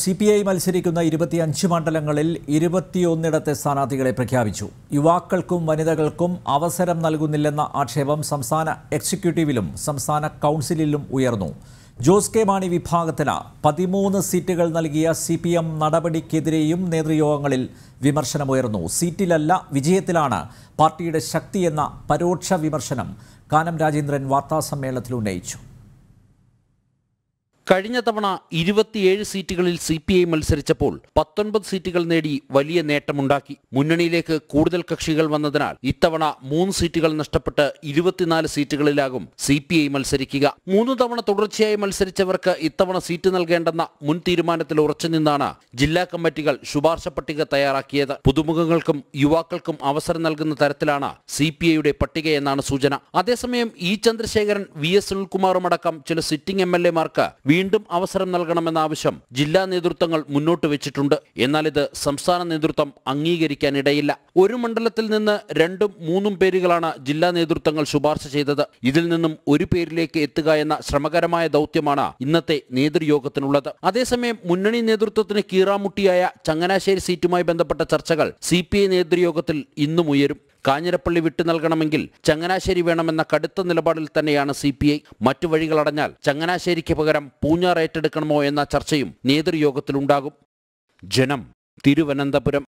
C P I മത്സരിക്കുന്ന ഇരുപത്തിയഞ്ച് മണ്ഡലങ്ങളിൽ ഇരുപത്തിയൊന്നിടത്തെ സ്ഥാനാർത്ഥികളെ പ്രഖ്യാപിച്ചു യുവാക്കൾക്കും വനിതകൾക്കും അവസരം നൽകുന്നില്ലെന്ന ആക്ഷേപം സംസ്ഥാന എക്സിക്യൂട്ടീവിലും സംസ്ഥാന കൗൺസിലിലും ഉയർന്നു ജോസ് കെ മാണി വിഭാഗത്തിന് പതിമൂന്ന് സീറ്റുകൾ നൽകിയ സി പി എം നടപടിക്കെതിരെയും നേതൃയോഗങ്ങളിൽ വിമർശനമുയർന്നു സീറ്റിലല്ല വിജയത്തിലാണ് പാർട്ടിയുടെ ശക്തിയെന്ന പരോക്ഷ വിമർശനം കാനം രാജേന്ദ്രൻ വാർത്താസമ്മേളനത്തിൽ ഉന്നയിച്ചു കഴിഞ്ഞ തവണ ഇരുപത്തിയേഴ് സീറ്റുകളിൽ സി പി ഐ മത്സരിച്ചപ്പോൾ പത്തൊൻപത് സീറ്റുകൾ നേടി വലിയ നേട്ടമുണ്ടാക്കി മുന്നണിയിലേക്ക് കൂടുതൽ കക്ഷികൾ വന്നതിനാൽ ഇത്തവണ മൂന്ന് സീറ്റുകൾ നഷ്ടപ്പെട്ട് ഇരുപത്തിനാല് സീറ്റുകളിലാകും സി പി ഐ മത്സരിക്കുക മൂന്ന് തവണ തുടർച്ചയായി മത്സരിച്ചവർക്ക് ഇത്തവണ സീറ്റ് നൽകേണ്ടെന്ന മുൻ തീരുമാനത്തിൽ ഉറച്ചുനിന്നാണ് ജില്ലാ കമ്മിറ്റികൾ ശുപാർശ പട്ടിക തയ്യാറാക്കിയത് പുതുമുഖങ്ങൾക്കും യുവാക്കൾക്കും അവസരം നൽകുന്ന തരത്തിലാണ് സി പി ഐയുടെ പട്ടികയെന്നാണ് സൂചന അതേസമയം ഇ ചന്ദ്രശേഖരൻ വി എസ് സുനിൽകുമാറുമടക്കം ചില സിറ്റിംഗ് എം എൽ എമാർക്ക് വീണ്ടും അവസരം നൽകണമെന്ന ആവശ്യം ജില്ലാ നേതൃത്വങ്ങൾ മുന്നോട്ട് വെച്ചിട്ടുണ്ട് എന്നാൽ ഇത് സംസ്ഥാന നേതൃത്വം അംഗീകരിക്കാനിടയില്ല ഒരു മണ്ഡലത്തിൽ നിന്ന് രണ്ടും മൂന്നും പേരുകളാണ് ജില്ലാ നേതൃത്വങ്ങൾ ശുപാർശ ചെയ്തത് ഇതിൽ നിന്നും ഒരു പേരിലേക്ക് എത്തുക എന്ന ശ്രമകരമായ ദൗത്യമാണ് ഇന്നത്തെ നേതൃയോഗത്തിനുള്ളത് അതേസമയം മുന്നണി നേതൃത്വത്തിന് കീറാമുട്ടിയായ ചങ്ങനാശ്ശേരി സീറ്റുമായി ബന്ധപ്പെട്ട ചർച്ചകൾ സി പി ഐ നേതൃയോഗത്തിൽ ഇന്നും ഉയരും കാഞ്ഞിരപ്പള്ളി വിട്ടു നൽകണമെങ്കിൽ ചങ്ങനാശ്ശേരി വേണമെന്ന കടുത്ത നിലപാടിൽ തന്നെയാണ് സി പി ഐ മറ്റു വഴികളടഞ്ഞാൽ ചങ്ങനാശ്ശേരിക്ക് പകരം പൂഞ്ഞാർ ഏറ്റെടുക്കണമോ എന്ന ചർച്ചയും നേതൃയോഗത്തിലുണ്ടാകും ജനം തിരുവനന്തപുരം